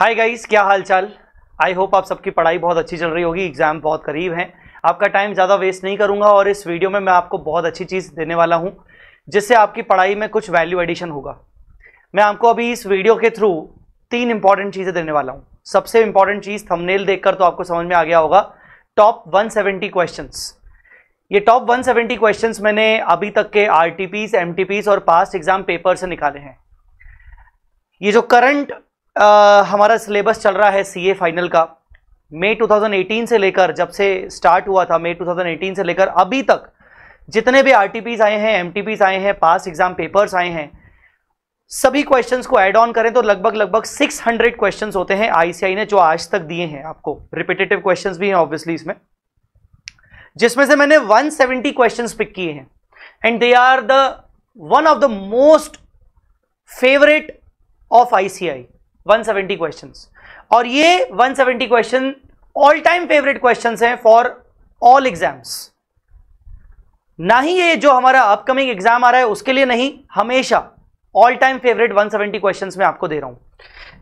hi guys क्या हाल चाल I hope आप सबकी पढ़ाई बहुत अच्छी चल रही होगी एग्जाम बहुत करीब है आपका टाइम ज़्यादा वेस्ट नहीं करूँगा और इस वीडियो में मैं आपको बहुत अच्छी चीज़ देने वाला हूँ जिससे आपकी पढ़ाई में कुछ वैल्यू एडिशन होगा मैं आपको अभी इस वीडियो के थ्रू तीन इंपॉर्टेंट चीज़ें देने वाला हूँ सबसे इंपॉर्टेंट चीज़ थमनेल देख तो आपको समझ में आ गया होगा टॉप वन क्वेश्चंस ये टॉप वन क्वेश्चंस मैंने अभी तक के आर टी और पास्ट एग्जाम पेपर से निकाले हैं ये जो करंट आ, हमारा सिलेबस चल रहा है सीए फाइनल का मई 2018 से लेकर जब से स्टार्ट हुआ था मई 2018 से लेकर अभी तक जितने भी आर आए हैं एम आए हैं पास एग्जाम पेपर्स आए हैं सभी क्वेश्चंस को ऐड ऑन करें तो लगभग लगभग 600 क्वेश्चंस होते हैं आईसीआई ने जो आज तक दिए हैं आपको रिपीटेटिव क्वेश्चंस भी हैं ऑब्वियसली इसमें जिसमें से मैंने 170 क्वेश्चंस पिक किए हैं and they are the one of the most favourite of ICAI 170 questions और ये 170 question all time favourite question हैं फॉर ऑल एग्जाम्स ना ही ये जो हमारा अपकमिंग एग्जाम आ रहा है उसके लिए नहीं हमेशा ऑल टाइम फेवरेट 170 क्वेश्चंस में आपको दे रहा हूं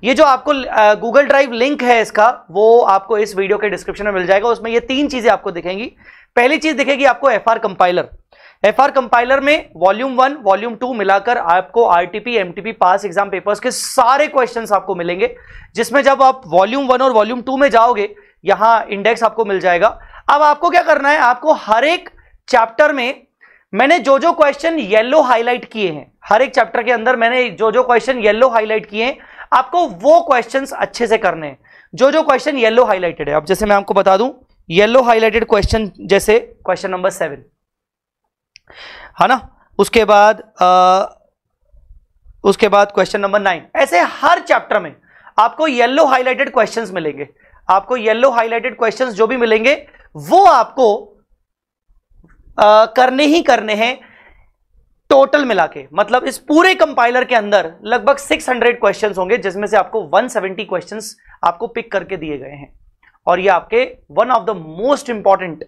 ये जो आपको गूगल ड्राइव लिंक है इसका वो आपको इस वीडियो के डिस्क्रिप्शन में मिल जाएगा उसमें ये तीन चीजें आपको दिखेंगी पहली चीज दिखेगी आपको F compiler F R compiler में वॉल्यूम वन वॉल्यूम टू मिलाकर आपको RTP MTP past exam papers के सारे क्वेश्चंस आपको मिलेंगे जिसमें जब आप वॉल्यूम वन और वॉल्यूम टू में जाओगे यहां इंडेक्स आपको मिल जाएगा अब आपको क्या करना है आपको हर एक चैप्टर में मैंने जो जो क्वेश्चन येलो हाईलाइट किए हैं हर एक चैप्टर के अंदर मैंने जो जो क्वेश्चन येलो हाईलाइट किए हैं आपको वो क्वेश्चन अच्छे से करने हैं जो जो क्वेश्चन येलो हाईलाइटेड है अब जैसे मैं आपको बता दूं येलो हाईलाइटेड क्वेश्चन जैसे क्वेश्चन नंबर सेवन है ना उसके बाद आ, उसके बाद क्वेश्चन नंबर नाइन ऐसे हर चैप्टर में आपको येलो हाईलाइटेड क्वेश्चंस मिलेंगे आपको येलो हाईलाइटेड क्वेश्चंस जो भी मिलेंगे वो आपको आ, करने ही करने हैं टोटल मिला के मतलब इस पूरे कंपाइलर के अंदर लगभग 600 क्वेश्चंस होंगे जिसमें से आपको 170 क्वेश्चंस आपको पिक करके दिए गए हैं और ये आपके one of the most important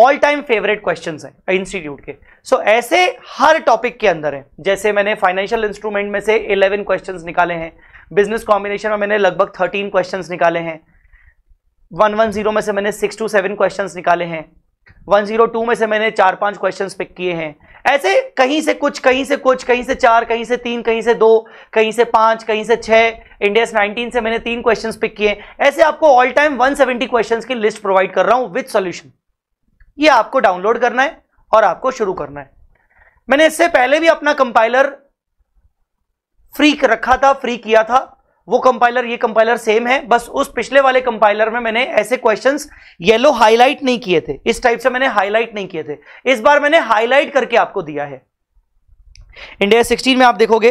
all time favourite question है इंस्टीट्यूट के सो so, ऐसे हर टॉपिक के अंदर है जैसे मैंने फाइनेंशियल इंस्ट्रूमेंट में से 11 क्वेश्चन निकाले हैं बिजनेस कॉम्बिनेशन में मैंने लगभग 13 क्वेश्चन निकाले हैं 110 में से मैंने 6 टू 7 क्वेश्चन निकाले हैं 102 में से मैंने चार पांच क्वेश्चन पिक किए हैं ऐसे कहीं से कुछ कहीं से कुछ कहीं से चार कहीं से तीन कहीं से दो कहीं से पांच कहीं से छह इंडियस 19 से मैंने तीन क्वेश्चंस पिक किए ऐसे आपको ऑल टाइम 170 क्वेश्चंस की लिस्ट प्रोवाइड कर रहा हूं विद सॉल्यूशन ये आपको डाउनलोड करना है और आपको शुरू करना है मैंने इससे पहले भी अपना कंपाइलर फ्री रखा था फ्री किया था वो कंपाइलर ये कंपाइलर सेम है बस उस पिछले वाले कंपाइलर में मैंने ऐसे क्वेश्चंस येलो हाईलाइट नहीं किए थे इस टाइप से मैंने हाईलाइट नहीं किए थे इस बार मैंने हाईलाइट करके आपको दिया है इंडिया 16 में आप देखोगे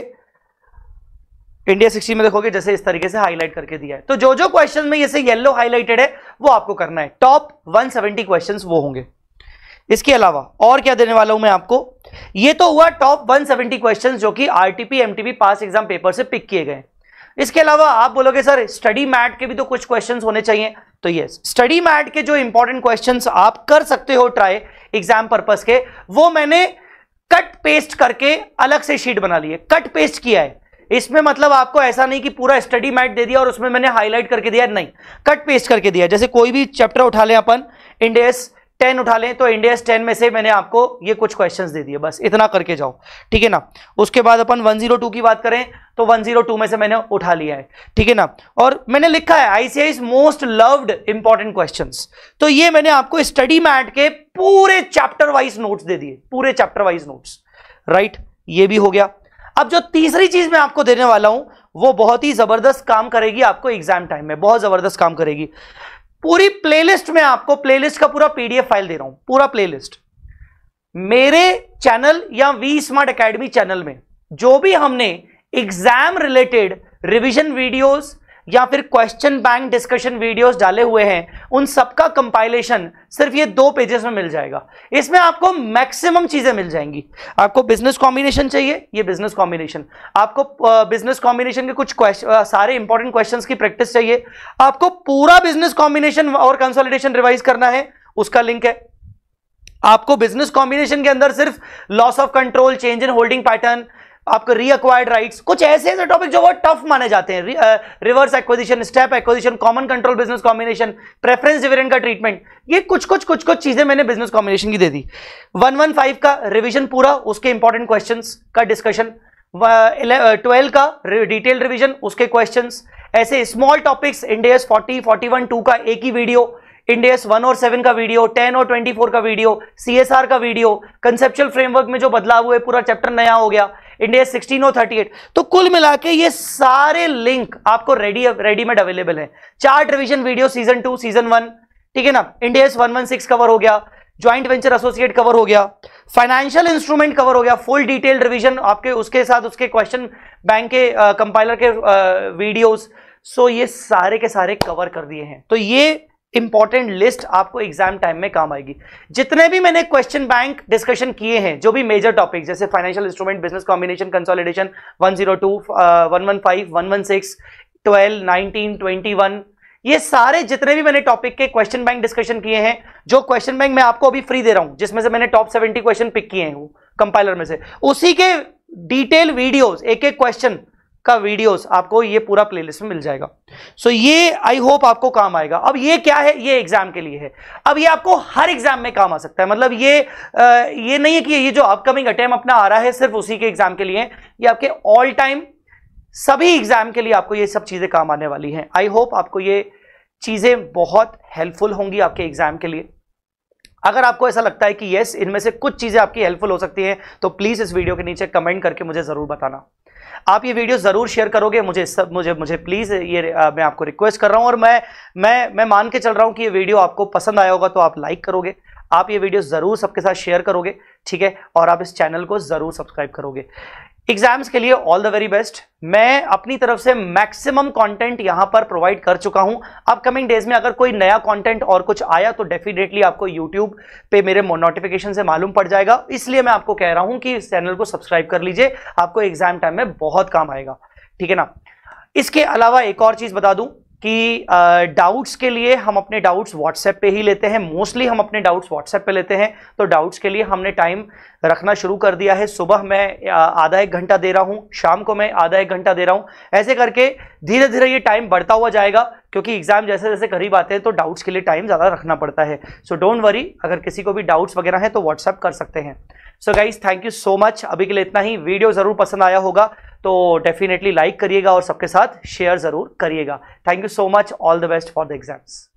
इंडिया 16 में देखोगे जैसे इस तरीके से हाईलाइट करके दिया है तो जो जो क्वेश्चन में जैसे येलो हाईलाइटेड है वो आपको करना है टॉप वन सेवेंटी वो होंगे इसके अलावा और क्या देने वाला हूं मैं आपको ये तो हुआ टॉप 170 क्वेश्चन जो कि RTP MTP past exam paper से पिक किए गए इसके अलावा आप बोलोगे सर स्टडी मैट के भी तो कुछ क्वेश्चंस होने चाहिए तो यस स्टडी मैट के जो इंपॉर्टेंट क्वेश्चंस आप कर सकते हो ट्राई एग्जाम पर्पस के वो मैंने कट पेस्ट करके अलग से शीट बना ली है कट पेस्ट किया है इसमें मतलब आपको ऐसा नहीं कि पूरा स्टडी मैट दे दिया और उसमें मैंने हाईलाइट करके दिया नहीं कट पेस्ट करके दिया जैसे कोई भी चैप्टर उठा लें अपन इंडेस टेन उठा लें तो इंडिया टेन में से मैंने आपको ये कुछ क्वेश्चंस दे दिए बस इतना करके जाओ ठीक है ना उसके बाद अपन 102 की बात करें तो 102 में से मैंने उठा लिया है ठीक है ना और मैंने लिखा है ICAI most loved important question तो ये मैंने आपको स्टडी मैट के पूरे चैप्टर वाइज नोट्स दे दिए पूरे चैप्टर वाइज नोट्स राइट ये भी हो गया अब जो तीसरी चीज मैं आपको देने वाला हूं वो बहुत ही जबरदस्त काम करेगी आपको एग्जाम टाइम में बहुत जबरदस्त काम करेगी पूरी प्लेलिस्ट में आपको प्लेलिस्ट का पूरा पीडीएफ फाइल दे रहा हूं पूरा प्लेलिस्ट मेरे चैनल या वी स्मार्ट एकेडमी चैनल में जो भी हमने एग्जाम रिलेटेड रिवीजन वीडियोस या फिर क्वेश्चन बैंक डिस्कशन वीडियोस डाले हुए हैं उन सबका कंपाइलेशन सिर्फ ये दो पेजेस में मिल जाएगा इसमें आपको मैक्सिमम चीजें मिल जाएंगी आपको बिजनेस कॉम्बिनेशन चाहिए ये बिजनेस कॉम्बिनेशन आपको बिजनेस कॉम्बिनेशन के कुछ क्वेश्चन सारे इंपॉर्टेंट क्वेश्चन की प्रैक्टिस चाहिए आपको पूरा बिजनेस कॉम्बिनेशन और कंसोलिडेशन रिवाइज करना है उसका लिंक है आपको बिजनेस कॉम्बिनेशन के अंदर सिर्फ loss of control change in holding pattern आपके रीअक्वायर्ड राइट्स कुछ ऐसे ऐसे टॉपिक जो बहुत टफ माने जाते हैं reverse acquisition step acquisition common control business combination preference dividend का ट्रीटमेंट ये कुछ कुछ कुछ कुछ चीजें मैंने बिजनेस कॉम्बिनेशन की दे दी 115 का रिविजन पूरा उसके इंपॉर्टेंट क्वेश्चन का डिस्कशन ट्वेल्व uh, का डिटेल रिविजन उसके क्वेश्चन ऐसे small topics Ind AS forty forty one two का एक ही वीडियो इंडियस वन और सेवन का वीडियो टेन और ट्वेंटी फोर का वीडियो आर का वीडियो कंसेप्चुअल फ्रेमवर्क में जो बदलाव हुए पूरा चैप्टर नया हो गया इंडिया सिक्सटीन थर्टी एट तो कुल मिला के ये सारे लिंक आपको रेडी रेडीमेड अवेलेबल है chart revision video season two season one ठीक है ना India one one six cover हो गया ज्वाइंट वेंचर एसोसिएट कवर हो गया फाइनेंशियल इंस्ट्रूमेंट कवर हो गया फुल डिटेल रिवीजन आपके उसके साथ उसके क्वेश्चन बैंक के कंपाइलर uh, के वीडियोस uh, सो ये सारे के सारे कवर कर दिए हैं तो ये इंपॉर्टेंट लिस्ट आपको एग्जाम टाइम में काम आएगी जितने भी मैंने क्वेश्चन बैंक डिस्कशन किए हैं जो भी मेजर टॉपिक जैसे financial instrument business combination consolidation 102 six twelve nineteen twenty one ये सारे जितने भी मैंने टॉपिक के क्वेश्चन बैंक डिस्कशन किए हैं जो क्वेश्चन बैंक मैं आपको अभी फ्री दे रहा हूं जिसमें से मैंने टॉप सेवेंटी क्वेश्चन पिक किए हैं कंपाइलर में से उसी के डिटेल वीडियोज एक एक क्वेश्चन का वीडियोस आपको ये पूरा प्लेलिस्ट में मिल जाएगा सो so ये आई होप आपको काम आएगा अब ये क्या है ये एग्जाम के लिए है अब ये आपको हर एग्जाम में काम आ सकता है मतलब ये आ, ये नहीं है कि ये जो अपकमिंग अटैम्प अपना आ रहा है सिर्फ उसी के एग्जाम के लिए ये आपके ऑल टाइम सभी एग्जाम के लिए आपको ये सब चीजें काम आने वाली हैं आई होप आपको ये चीजें बहुत हेल्पफुल होंगी आपके एग्जाम के लिए अगर आपको ऐसा लगता है कि यस इनमें से कुछ चीज़ें आपकी हेल्पफुल हो सकती हैं तो प्लीज़ इस वीडियो के नीचे कमेंट करके मुझे ज़रूर बताना आप ये वीडियो ज़रूर शेयर करोगे मुझे सब मुझे मुझे प्लीज़ ये आ, मैं आपको रिक्वेस्ट कर रहा हूँ और मैं मैं मैं मान के चल रहा हूँ कि ये वीडियो आपको पसंद आया होगा तो आप लाइक करोगे आप ये वीडियो ज़रूर सबके साथ शेयर करोगे ठीक है और आप इस चैनल को ज़रूर सब्सक्राइब करोगे एग्जाम्स के लिए ऑल द वेरी बेस्ट मैं अपनी तरफ से मैक्सिमम कंटेंट यहां पर प्रोवाइड कर चुका हूं अपकमिंग डेज में अगर कोई नया कंटेंट और कुछ आया तो डेफिनेटली आपको यूट्यूब पे मेरे नोटिफिकेशन से मालूम पड़ जाएगा इसलिए मैं आपको कह रहा हूं कि इस चैनल को सब्सक्राइब कर लीजिए आपको एग्जाम टाइम में बहुत काम आएगा ठीक है ना इसके अलावा एक और चीज बता दूं कि डाउट्स के लिए हम अपने डाउट्स व्हाट्सएप पे ही लेते हैं मोस्टली हम अपने डाउट्स व्हाट्सएप पे लेते हैं तो डाउट्स के लिए हमने टाइम रखना शुरू कर दिया है सुबह मैं आधा एक घंटा दे रहा हूँ शाम को मैं आधा एक घंटा दे रहा हूँ ऐसे करके धीरे धीरे ये टाइम बढ़ता हुआ जाएगा क्योंकि एग्जाम जैसे जैसे करीब आते हैं तो डाउट्स के लिए टाइम ज़्यादा रखना पड़ता है सो डोंट वरी अगर किसी को भी डाउट्स वगैरह हैं तो व्हाट्सअप कर सकते हैं so guys thank you so much अभी के लिए इतना ही वीडियो ज़रूर पसंद आया होगा तो डेफिनेटली लाइक करिएगा और सबके साथ शेयर ज़रूर करिएगा thank you so much all the best for the exams